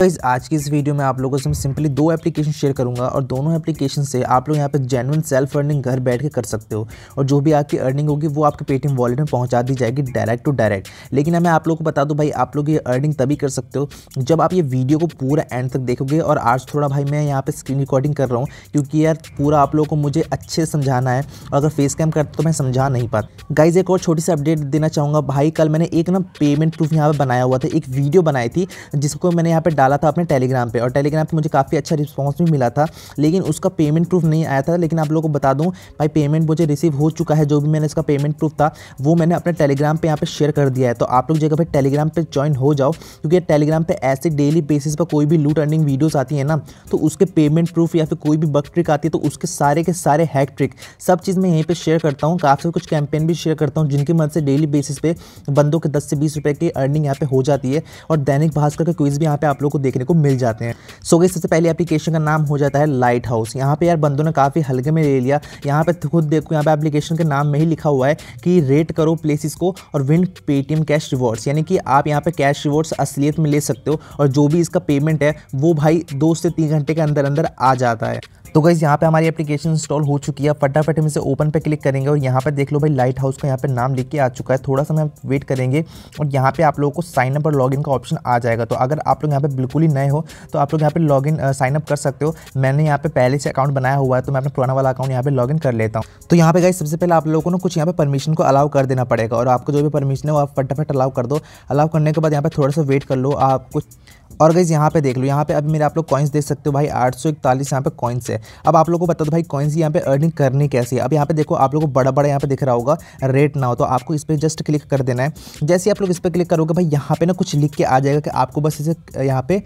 तो इस आज की इस वीडियो में आप लोगों से मैं सिंपली दो एप्लीकेशन शेयर करूंगा और दोनों एप्लीकेशन से आप लोग यहाँ पे जेनुअन सेल्फ अर्निंग घर बैठ के कर सकते हो और जो भी आपकी अर्निंग होगी वो आपके पेटीएम वॉलेट में पहुंचा दी जाएगी डायरेक्ट टू डायरेक्ट लेकिन मैं आप लोगों को बता दूँ भाई आप लोग ये अर्निंग तभी कर सकते हो जब आप ये वीडियो को पूरा एंड तक देखोगे और आज थोड़ा भाई मैं यहाँ पर स्क्रीन रिकॉर्डिंग कर रहा हूँ क्योंकि यार पूरा आप लोगों को मुझे अच्छे से समझाना है और अगर फेस कैम करता तो मैं समझा नहीं पाता गाइज एक और छोटी सी अपडेट देना चाहूँगा भाई कल मैंने एक ना पेमेंट प्रूफ यहाँ पर बनाया हुआ था एक वीडियो बनाई थी जिसको मैंने यहाँ पर डाला था अपने टेलीग्राम पे और टेलीग्राम पे मुझे काफ़ी अच्छा रिस्पॉन्स भी मिला था लेकिन उसका पेमेंट प्रूफ नहीं आया था लेकिन आप लोगों को बता दूँ भाई पेमेंट मुझे रिसीव हो चुका है जो भी मैंने इसका पेमेंट प्रूफ था वो मैंने अपने टेलीग्राम पर यहाँ पर शेयर कर दिया है तो आप लोग जगह पर टेलीग्राम पर ज्वाइन हो जाओ क्योंकि टेलीग्राम पर ऐसे डेली बेसिस पर कोई भी लूट अर्निंग वीडियोज़ आती है ना तो उसके पेमेंट प्रूफ या फिर कोई भी बक ट्रिक आती है तो उसके सारे के सारे हैक ट्रिक सब चीज़ मैं यहीं पर शेयर करता हूँ काफ़ी कुछ कैंपेन भी शेयर करता हूँ जिनकी मदद से डेली बेसिस पे बंदों के दस से बीस रुपये की अर्निंग यहाँ पे हो जाती है और दैनिक भास्कर का क्विज़ भी यहाँ पे आप लोग को देखने को मिल जाते हैं सो गई सबसे पहले एप्लीकेशन का नाम हो जाता है लाइट हाउस यहाँ पे यार बंदों ने काफ़ी हल्के में ले लिया यहाँ पे खुद देखो यहाँ पे एप्लीकेशन के नाम में ही लिखा हुआ है कि रेट करो प्लेसिस को और विन पेटीएम कैश रिवॉर्ड्स यानी कि आप यहाँ पे कैश रिवॉर्ड्स असलियत में ले सकते हो और जो भी इसका पेमेंट है वो भाई दो से तीन घंटे के अंदर अंदर आ जाता है तो गाइज़ यहाँ पे हमारी एप्लीकेशन इंस्टॉल हो चुकी है फटाफट हम इसे ओपन पे क्लिक करेंगे और यहाँ पे देख लो भाई लाइट हाउस का यहाँ पे नाम लिख के आ चुका है थोड़ा सा हम वेट करेंगे और यहाँ पे आप लोगों को साइन अप और लॉगिन का ऑप्शन आ जाएगा तो अगर आप लोग यहाँ पे बिल्कुल ही नए हो तो आप लोग यहाँ पे लॉग साइन अप कर सकते हो मैंने यहाँ पे पहले से अकाउंट बनाया हुआ है तो मैं अपने पुराना वाला अकाउंट यहाँ पे लॉग कर लेता हूँ तो यहाँ पे गाइज सबसे पहले आप लोगों को कुछ यहाँ पे परमिशन को अलाउ कर देना पड़ेगा और आपको जो भी परमिशन है वो आप फटाफट अलाउ कर दो अलाउ करने के बाद यहाँ पे थोड़ा सा वेट कर लो आप कुछ और गाइज यहाँ पे देख लो यहाँ पे अभी मेरे आप लोग कॉइन्स देख सकते हो भाई आठ सौ इकतालीस यहाँ पे कॉइन्स है अब आप लोग को बता दो भाई कॉइन्स यहाँ पे अर्निंग करनी कैसी है अब यहाँ पे देखो आप लोग को बड़ा बड़ा यहाँ पे दिख रहा होगा रेट ना हो तो आपको इस पर जस्ट क्लिक कर देना है जैसे आप लोग इस पर क्लिक करोगे भाई यहाँ पे ना कुछ लिख के आ जाएगा कि आपको बस इसे यहाँ पे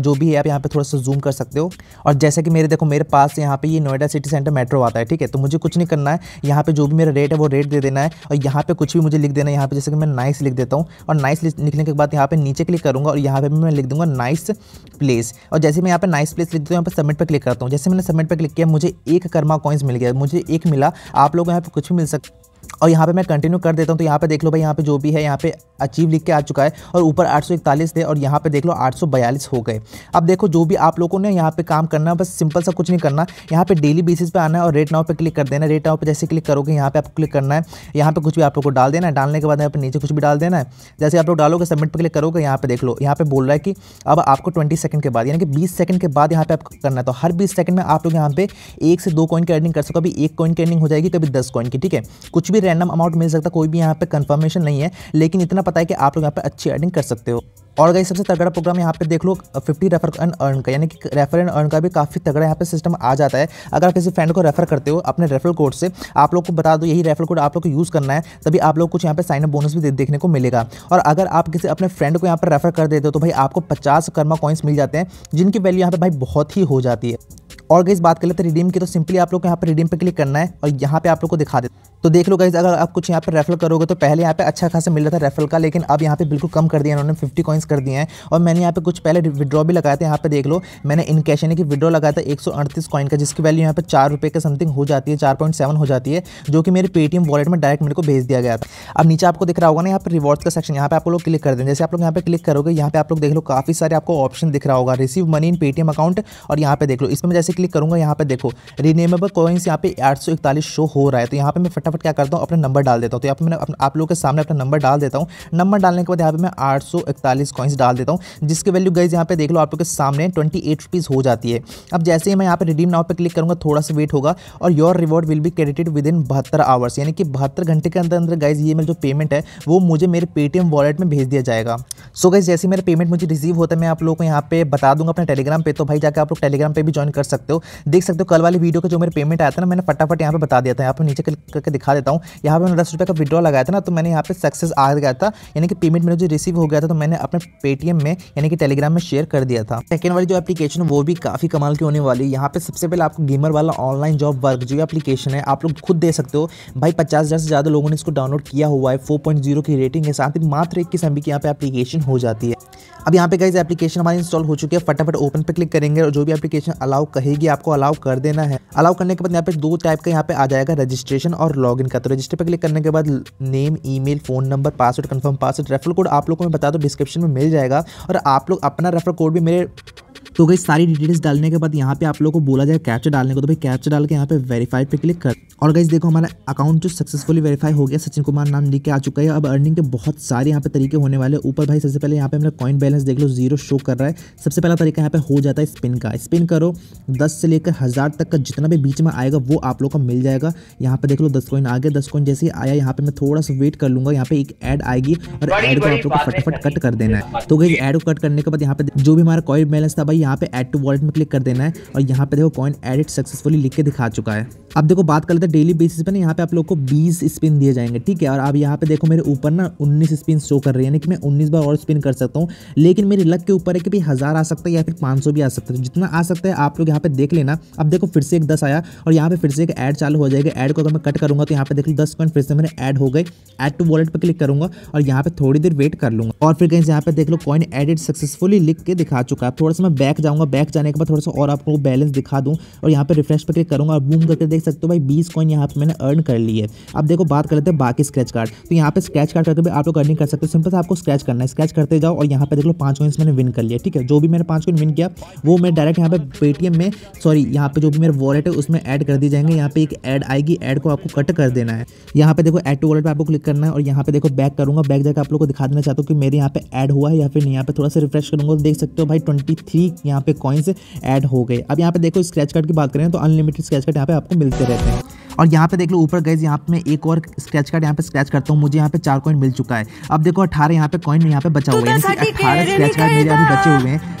जो भी है आप यहाँ पे थोड़ा सा जूम कर सकते हो और जैसे कि मेरे देखो मेरे पास यहाँ पे ये नोएडा सिटी सेंटर मेट्रो आता है ठीक है तो मुझे कुछ नहीं करना है यहाँ पे जो भी मेरा रेट है वो रेट दे देना है और यहाँ पे कुछ भी मुझे लिख देना है यहाँ पे जैसे कि मैं नाइस लिख देता हूँ और नाइस लिखने के बाद यहाँ पे नीचे क्लिक करूँगा और यहाँ पे भी मैं लिख दूंगा नाइस प्लेस और जैसे मैं यहाँ पे नाइस प्लेस लिख देता हूँ यहाँ पर सबमिट पर क्लिक करता हूँ जैसे मैंने कमेंट पर क्लिक किया मुझे एक कर्मा कॉइन्स मिल गया मुझे एक मिला आप लोग यहाँ पर कुछ भी मिल सकता और यहाँ पे मैं कंटिन्यू कर देता हूँ तो यहाँ पे देख लो भाई यहाँ पे जो भी है यहाँ पे अचीव लिख के आ चुका है और ऊपर आठ थे और यहाँ पे देख लो आठ हो गए अब देखो जो भी आप लोगों ने यहाँ पे काम करना है बस सिंपल सा कुछ नहीं करना यहाँ पे डेली बेसिस पे आना है और रेट नाव पे क्लिक कर देना रेट नाव पे जैसे क्लिक करोगे यहाँ पे आपको क्लिक करना है यहाँ पे कुछ भी आप लोग को डाल देना है डालने के बाद यहाँ पे नीचे कुछ भी डाल देना है जैसे आप लोग डालोगे सबमिट पर क्लिक करोगे यहाँ पे देख लो यहाँ पे बोल रहा है कि अब आपको ट्वेंटी सेकंड के बाद यानी कि बीस सेकंड के बाद यहाँ पे आपको करना है तो हर बीस सेकंड में आप लोग यहाँ पे एक से दो कॉइन की एडिंग कर सको कभी एक कॉइन की एडिंग हो जाएगी कभी दस कॉइन की ठीक है कुछ भी रैंडम अमाउंट मिल सकता है कोई भी यहाँ पे कंफर्मेशन नहीं है लेकिन इतना पता है कि आप लोग यहाँ पे अच्छी अर्निंग कर सकते हो और गई सबसे तगड़ा प्रोग्राम यहाँ पे देख लो फिफ्टी रेफर एंड अर्न का यानी कि रेफर एंड अर्न का भी काफ़ी तगड़ा यहाँ पे सिस्टम आ जाता है अगर आप किसी फ्रेंड को रेफर करते हो अपने रेफरल कोड से आप लोग को बता दो यही रेफरल कोड आप लोग को यूज़ करना है तभी आप लोग कुछ यहाँ पे साइन अप बोनस भी देखने को मिलेगा और अगर आप किसी अपने फ्रेंड को यहाँ पर रेफर कर देते हो तो भाई आपको पचास कर्मा कॉइन्स मिल जाते हैं जिनकी वैल्यू यहाँ पर भाई बहुत ही हो जाती है और गई बात कर लेते हैं रिडीम की तो सिंपली आप लोग यहाँ पर रिडीम पे क्लिक करना है और यहाँ पे आप लोग को दिखा दे तो देख लो गई अगर आप कुछ यहाँ पर रेफर करोगे तो पहले यहाँ पे अच्छा खासा मिल रहा था रेफर का लेकिन अब यहाँ पे बिल्कुल कम कर दिया उन्होंने फिफ्टी कॉइन्स कर दिए हैं और मैंने यहाँ पे कुछ पहले विड्रॉ भी लगाया था यहाँ पे देख लो मैंने इन कैश यानी कि विड्रॉ लगाया था एक कॉइन का जिसकी वैल्यू यहाँ पर चार रुपये के समथिंग हो जाती है चार हो जाती है जो कि मेरे पेटीएम वॉलेट में डायरेक्ट मेरे को भेज दिया गया था अब नीचे आपको दिख रहा होगा ना यहाँ पर रिवॉर्ड्स का सेक्शन यहाँ पे आप लोग क्लिक कर दें जैसे आप लोग यहाँ पे क्लिक करोगे यहाँ पे आप लोग देख लो काफ़ी सारे आपको ऑप्शन दिख रहा होगा receive money in Paytm account और यहाँ पे देख लो इसमें जैसे क्लिक करूंगा यहाँ पर देखो रिनेमेबल कॉइन्स यहाँ पे आठ शो हो रहा है तो यहाँ पर मैं फटाफट क्या करता हूँ अपना नंबर डाल देता हूँ तो यहाँ पर मैं आप लोगों के सामने अपना नंबर डाल देता हूँ नंबर डालने के बाद यहाँ पर मैं आठ सौ कॉइन्स डाल देता हूँ जिसकी वैल्यू गई यहाँ पे देख लो आप लोग के सामने ट्वेंटी एट हो जाती है अब जैसे ही मैं यहाँ पर रिडीम नाव पर क्लिक करूँगा थोड़ा सा वेट होगा और your reward will be credited within बहत्तर आवर्स यानी कि बहत्तर घंटे के अंदर अंदर गाइज ये मेरा जो पेमेंट है वो मुझे मेरे पेटीएम वॉलेट में भेज दिया जाएगा सो so गाइज जैसे मेरा पेमेंट मुझे रिसीव होता है मैं आप लोगों को यहाँ पे बता दूंगा अपने टेलीग्राम पे तो भाई जाकर आप लोग टेलीग्राम पे भी ज्वाइन कर सकते सकते हो देख सकते हो कल वाली वीडियो का जो मेरे पेमेंट आया था ना मैंने फटाफट यहाँ पर बता दिया था यहाँ पर नीचे क्लिक करके दिखा देता हूँ यहाँ पर मैंने दस रुपये का विड्रॉ लगाया था ना तो मैंने यहाँ पर सक्सेस आ गया था यानी कि पेमेंट मेरा जो रिसीव हो गया था तो मैंने अपने पेटीएम में यानी कि टेलीग्राम में शेयर कर दिया था सेकेंड वाली जो एप्लीकेशन वो भी काफ़ी कमाल की होने वाली है यहाँ पर सबसे पहले आपको गेमर वाला ऑनलाइन जॉब वर्क जो एप्लीकेशन है आप लोग खुद दे सकते हो भाई पचास से ज़्यादा लोगों ने इसको डाउनलोड किया हुआ है फोर की रेटिंग के साथ ही मात्र इक्कीस एम की यहाँ पर एप्लीकेशन हो जाती है अब यहाँ पे गाइज एप्लीकेशन हमारी इंस्टॉल हो चुकी है फटाफट ओपन पे क्लिक करेंगे और जो भी एप्लीकेशन अलाउ कहेगी आपको अलाउ कर देना है अलाउ करने के बाद यहाँ पे दो टाइप का यहाँ पे आ जाएगा रजिस्ट्रेशन और लॉगिन का तो रजिस्टर पे क्लिक करने के बाद name email phone number password confirm password refer code आप लोग को मैं बता दो डिस्क्रिप्शन में मिल जाएगा और आप लोग अपना रेफर कोड भी मेरे तो गई सारी डिटेल्स डालने के बाद यहाँ पे आप लोग को बोला जाए कैप्चर डालने को तो भाई कैप्चर डाल के यहाँ पे वेरीफाइड पे क्लिक कर और गई देखो हमारा अकाउंट जो सक्सेसफुली वेरीफाई हो गया सचिन कुमार नाम लिख के आ चुका है अब अर्निंग के बहुत सारे यहाँ पे तरीके होने वाले ऊपर भाई सबसे पहले यहाँ पे हमने कॉइन बैलेंस देख लो जीरो शो कर रहा है सबसे पहला तरीका यहाँ पे हो जाता है स्पिन का स्पिन करो दस से लेकर हज़ार तक का जितना भी बीच में आएगा वो आप लोग का मिल जाएगा यहाँ पे देख लो दस कॉइन आ गया दस कॉइन जैसे ही आया यहाँ पे मैं थोड़ा सा वेट कर लूंगा यहाँ पे एक ऐड आएगी और एड को आप लोग को फटाफट कट कर देना है तो गई एड को कट करने के बाद यहाँ पे जो भी हमारा कॉइन बैलेंस था भाई यहाँ पे एड टू वॉलेट में क्लिक कर देना है और यहाँ पे देखो कॉइन एडिट सक्सेसफुली लिख के दिखा चुका है अब देखो बात कर लेते हैं डेली बेसिस पे ना यहाँ पे आप लोग को 20 स्पिन दिए जाएंगे ठीक है और आप यहाँ पे देखो मेरे ऊपर ना 19 स्पिन शो कर रही है यानी कि मैं 19 बार और स्पिन कर सकता हूँ लेकिन मेरे लक के ऊपर है कि भाई हज़ार आ सकता है या फिर 500 भी आ सकता है जितना आ सकता है आप लोग यहाँ पे देख लेना अब देखो फिर से एक दस आया और यहाँ पर फिर से एक ऐड चालू हो जाएगा एड को अगर मैं कट करूँगा तो यहाँ पर देख लो दस पॉइंट फिर से मेरे ऐड हो गए एड टू वॉलेट पर क्लिक करूँगा और यहाँ पर थोड़ी देर वेट कर लूँगा और फिर कहीं यहाँ पे देख लो कॉइन एडिट सक्सेसफुली लिख के दिखा चुका है थोड़ा सा मैं बैक जाऊंगा बैक जाने के बाद थोड़ा सा और आपको बैलेंस दिखा दूँ और यहाँ पर रिफ्रेश पर क्लिक करूँगा और बूम करके देख सकते हो भाई बीस कॉइन यहाँ पर मैंने अर्न कर ली है अब देखो बात कर लेते हैं बाकी स्क्रैच कार्ड तो यहाँ पर स्क्रैच कार्ड करके भी आप लोग अर्निंग कर सकते हो सिंपल से आपको स्क्रैच करना है स्क्रैच करते जाओ और यहाँ पर देख लो पाँच कॉइन्स मैंने विन कर लिया ठीक है जो भी मैंने पाँच कॉइन विन किया वो मैं डायरेक्ट यहाँ पर पेटीएम में सॉरी यहाँ पर जो भी मेरा वॉलेट है उसमें ऐड कर दी जाएंगे यहाँ पर एक ऐड आएगी ऐड को आपको कट कर देना है यहाँ पर देखो एड टू वॉलेट पर आपको क्लिक करना है और यहाँ पर देखो बैक करूँगा बैक जाकर आप लोग को दिखा देना चाहता हूँ कि मेरे यहाँ पर ऐड हुआ है या फिर नहीं यहाँ पर थोड़ा सा रिफ्रेश करूँगा देख सकते हो भाई ट्वेंटी थ्री यहाँ पे कॉइन्स ऐड हो गए अब यहाँ पे देखो स्क्रैच कार्ड की बात करें तो अनलिमिटेड स्क्रैच कार्ड यहाँ पे आपको मिलते रहते हैं और यहाँ पे देख लो ऊपर गए यहाँ पे मैं एक और स्क्रैच कार्ड यहाँ पे स्क्रैच करता हूँ मुझे यहाँ पे चार कॉइन मिल चुका है अब देखो अठारह यहाँ पे कॉइन यहाँ पे बचा हुआ है अठारह स्क्रैच कार्ड मेरे अभी बचे हुए हैं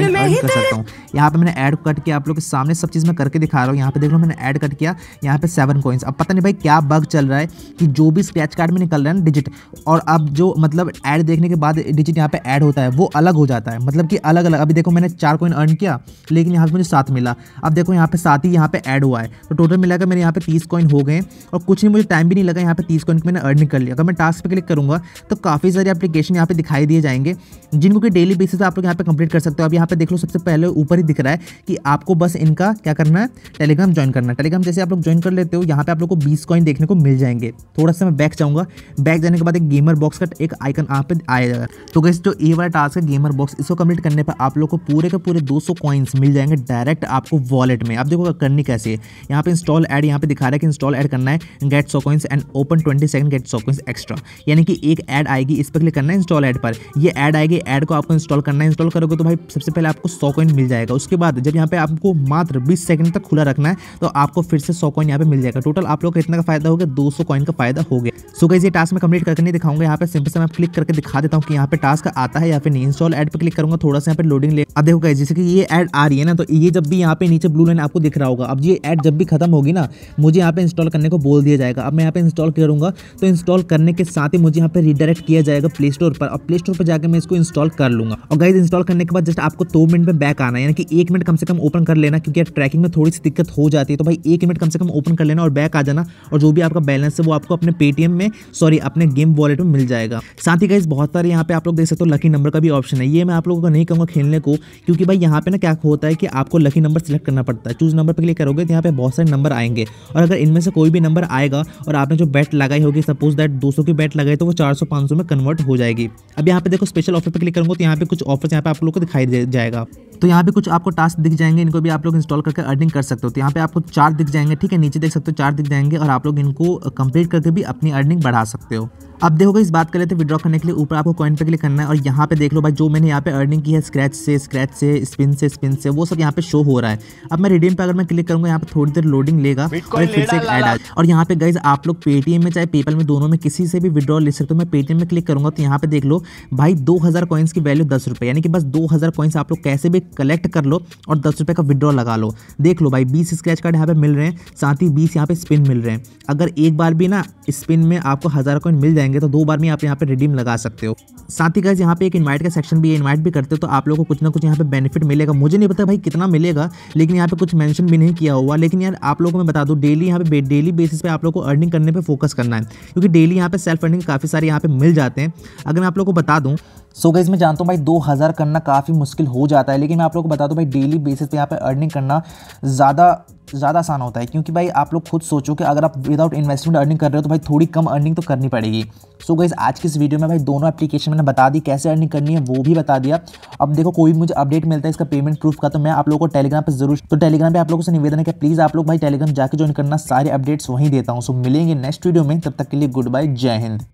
यहाँ पे यहाँ पे मैंने ऐड कट किया आप लोग के सामने सब चीज़ मैं करके दिखा रहा हूँ यहाँ पे देख लो मैंने ऐड कट किया यहाँ पे सेवन कॉइन्स अब पता नहीं भाई क्या बग चल रहा है कि जो भी स्क्रैच कार्ड में निकल रहा है ना डिजिट और अब जो मतलब ऐड देखने के बाद डिजिट यहाँ पे ऐड होता है वो अलग हो जाता है मतलब कि अलग अलग अभी देखो मैंने चार कोइन अर्न किया लेकिन यहाँ पर मुझे सात मिला अब देखो यहाँ पे सात ही यहाँ पे ऐड हुआ है तो टोटल मिलाकर मेरे यहाँ पे तीस कॉइन हो गए और कुछ नहीं मुझे टाइम भी नहीं लगा यहाँ पे तीस कॉइन मैंने अर्न कर लिया अगर मैं टास्क पर क्लिक करूँगा तो काफ़ी सारे एप्लीकेशन यहाँ पे दिखाई दिए जाएंगे जिनको कि डेली बेसिस आप लोग यहाँ पे कंप्लीट कर सकते हो अब यहाँ पे देख लो सबसे पहले ऊपर ही दिख रहा है कि आपको बस इनका क्या करना है टेलीग्राम ज्वाइन करना है टेलीग्राम जैसे आप लोग ज्वाइन कर लेते हो यहाँ पे आप लोग को बीस कॉइन देखने को मिल जाएंगे थोड़ा सा मैं बैक जाऊँगा बैक जाने के बाद एक गेमर बॉक्स का एक आइकन यहाँ पे आया जाएगा तो कैसे जो ए वाला टास्क है गेमर और बॉक्स इसको कम्प्लीट करने पर आप लोग को पूरे के पूरे 200 कॉइन्स मिल जाएंगे डायरेक्ट आपको वॉलेट में आप देखो करनी कैसे है यहाँ पे इंस्टॉल एड यहाँ पे दिखा रहा है कि इंस्टॉल एड करना है गेट सो coins and open twenty second get सो कॉइन्स एक्स्ट्रा यानी कि एक एड आएगी इस पर क्लिक करना है इंस्टॉल एड पर यह एड आएगी एड को आपको इंस्टॉल करना है इंस्टॉल करोगे तो भाई सबसे पहले आपको सौ कॉइन मिल जाएगा उसके बाद जब यहाँ पे आपको मात्र बीस सेकंड तक खुला रखना है तो आपको फिर से सौ कॉइन यहाँ पे मिल जाएगा टोटल आप लोग इतना का फायदा हो गया दो सौ कॉइन का फायदा हो गया सो गई ये टास्क में कंप्लीट करके नहीं दिखाऊंगा यहाँ पे सिंपल से मैं क्लिक करके दिखा देता हूँ कि यहाँ पे टास्क आता है या फिर नहीं इंस्टॉल एड पर क्लिक करूंगा थोड़ा सा यहाँ पे लोडिंग ले अब देखो गाइस जैसे कि ये एड आ रही है ना तो ये जब भी यहाँ पे नीचे ब्लू लाइन आपको दिख रहा होगा अब ये एड जब भी खत्म होगी ना मुझे यहाँ पे इंस्टॉल करने को बोल दिया जाएगा अब मैं यहाँ पे इंस्टॉल करूंगा तो इंस्टॉल करने के साथ ही मुझे यहाँ पे रिडायरेक्ट किया जाएगा प्ले स्टोर पर और प्ले स्टोर पर जाकर मैं इसको इंस्टॉल कर लूंगा और गाइज इंस्टॉल करने के बाद जस्ट आपको दो मिनट में बैक आना यानी कि एक मिनट कम से कम ओपन कर लेना क्योंकि ट्रैकिंग में थोड़ी सी दिक्कत हो जाती है तो भाई एक मिनट कम से कम ओपन कर लेना और बैक आ जाना और जो भी आपका बैलेंस है वो आपको अपने पेटीएम में सॉरी अपने गेम वॉलेट में मिल जाएगा साथ ही गाइज बहुत सारे यहाँ पे आप लोग देख सकते हो लकी नंबर का भी ऑप्शन है ये मैं आप लोगों को नहीं कहूँगा खेलने को क्योंकि भाई यहाँ पे ना क्या होता है कि आपको लकी नंबर सेलेक्ट करना पड़ता है चूज नंबर पर क्लिक करोगे तो यहाँ पे बहुत सारे नंबर आएंगे और अगर इनमें से कोई भी नंबर आएगा और आपने जो बैट लगाई होगी सपोज दैट दो की बैट लगाई तो वो चार सौ में कन्वर्ट हो जाएगी अब यहाँ पे देखो स्पेशल ऑफर पर क्लिक करूँगा तो यहाँ पे कुछ ऑफर यहाँ पे आप लोग को दिखाई जाएगा तो यहाँ पे कुछ आपको टास्क दिख जाएंगे इनको भी आप लोग इंस्टॉल करके अर्निंग कर सकते हो तो यहाँ पे आपको चार दिख जाएंगे ठीक है नीचे देख सकते हो चार दिख जाएंगे और आप लोग इनको कंप्लीट करके भी अपनी अर्निंग बढ़ा सकते हो अब देखोगे इस बात कर लेते विड्रॉ करने के लिए ऊपर आपको कॉइन पे क्लिक करना है और यहाँ पे देख लो भाई जो मैंने मैंने यहाँ पे अर्निंग की है स्क्रैच से स्क्रैच से स्पिन से स्पिन से वो सब यहाँ पे शो हो रहा है अब मैं रिडीम पे अगर मैं क्लिक करूंगा यहाँ पे थोड़ी देर लोडिंग लेगा और फिर से एड ऐड आ और यहाँ पे गाइज आप लोग पेटीएम में चाहे पेपल में दोनों में किसी से भी विड्रॉ ले सकते हो मैं पेटीएम में क्लिक करूंगा तो यहाँ पे देख लो भाई दो हज़ार की वैल्यू दस यानी कि बस दो हज़ार आप लोग कैसे भी कलेक्ट कर लो और दस का विड्रॉ लगा लो देख लो भाई बीस स्क्रैच कार्ड यहाँ पे मिल रहे हैं साथ ही बीस यहाँ पे स्पिन मिल रहे हैं अगर एक बार भी ना स्पिन में आपको हज़ार कॉइन मिल जाएंगे तो दो बार में आप यहाँ पे रिडीम लगा सकते हो साथ ही गाइज यहाँ पे एक इन्वाइट का सेक्शन भी ये इन्वाइट भी करते हो तो आप लोगों को कुछ ना कुछ यहाँ पे बेनिफिट मिलेगा मुझे नहीं पता भाई कितना मिलेगा लेकिन यहाँ पे कुछ मेंशन भी नहीं किया हुआ लेकिन यार आप लोगों को मैं बता दूँ डेली यहाँ पे डेली बेसिस पे आप लोग को अर्निंग करने पर फोकस करना है क्योंकि डेली यहाँ पे सेल्फ अर्निंग काफ़ी सारे यहाँ पे मिल जाते हैं अगर मैं आप लोग को बता दूँ सो so गाइज मैं जानता हूँ भाई दो हज़ार करना काफ़ी मुश्किल हो जाता है लेकिन मैं आप लोगों को बता दूँ भाई डेली बेसिस पे यहाँ पे अर्निंग करना ज़्यादा ज़्यादा आसान होता है क्योंकि भाई आप लोग खुद सोचो कि अगर आप विदाउट इन्वेस्टमेंट अर्निंग कर रहे हो तो भाई थोड़ी कम अर्निंग तो करनी पड़ेगी सो so गई आज की इस वीडियो में भाई दोनों एप्लीकेशन मैंने बता दी कैसे अर्निंग करनी है वो भी बता दिया अब देखो कोई मुझे अपडेट मिलता है इसका पेमेंट प्रूफ का तो मैं आप लोगों को टेलीग्राम पर जरूर तो टेलीग्राम पर आप लोगों से निवेदन है कि प्लीज़ आप लोग भाई टेलीग्राम जाकर ज्वाइन करना सारे अपडेट्स वहीं देता हूँ सो मिलेंगे नेक्स्ट वीडियो में तब तक के लिए गुड बाय जय हिंद